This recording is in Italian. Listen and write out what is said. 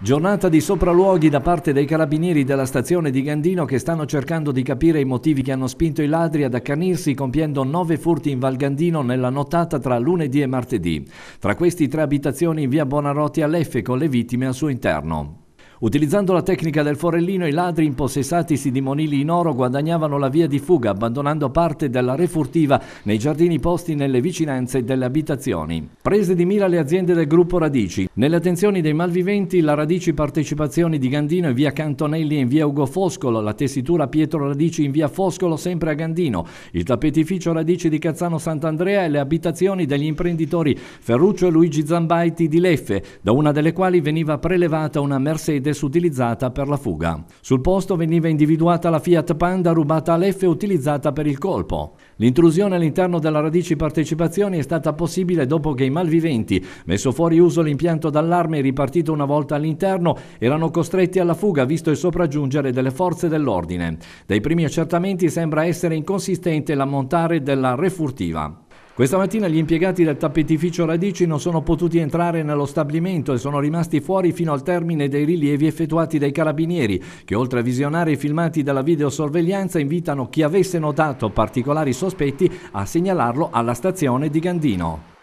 Giornata di sopralluoghi da parte dei carabinieri della stazione di Gandino che stanno cercando di capire i motivi che hanno spinto i ladri ad accanirsi compiendo nove furti in Val Gandino nella nottata tra lunedì e martedì. Tra questi tre abitazioni in via Bonarotti all'Effe con le vittime al suo interno. Utilizzando la tecnica del forellino, i ladri impossessatisi di monili in oro guadagnavano la via di fuga, abbandonando parte della refurtiva nei giardini posti nelle vicinanze delle abitazioni. Prese di mira le aziende del gruppo Radici. Nelle attenzioni dei malviventi, la Radici Partecipazioni di Gandino in via Cantonelli e in via Ugo Foscolo, la tessitura Pietro Radici in via Foscolo, sempre a Gandino, il tappetificio Radici di Cazzano Sant'Andrea e le abitazioni degli imprenditori Ferruccio e Luigi Zambaiti di Leffe, da una delle quali veniva prelevata una Mercedes utilizzata per la fuga. Sul posto veniva individuata la Fiat Panda rubata all'F utilizzata per il colpo. L'intrusione all'interno della radici partecipazioni è stata possibile dopo che i malviventi, messo fuori uso l'impianto d'allarme e ripartito una volta all'interno, erano costretti alla fuga visto il sopraggiungere delle forze dell'ordine. Dai primi accertamenti sembra essere inconsistente l'ammontare della refurtiva. Questa mattina gli impiegati del tappetificio Radici non sono potuti entrare nello stabilimento e sono rimasti fuori fino al termine dei rilievi effettuati dai carabinieri, che oltre a visionare i filmati della videosorveglianza invitano chi avesse notato particolari sospetti a segnalarlo alla stazione di Gandino.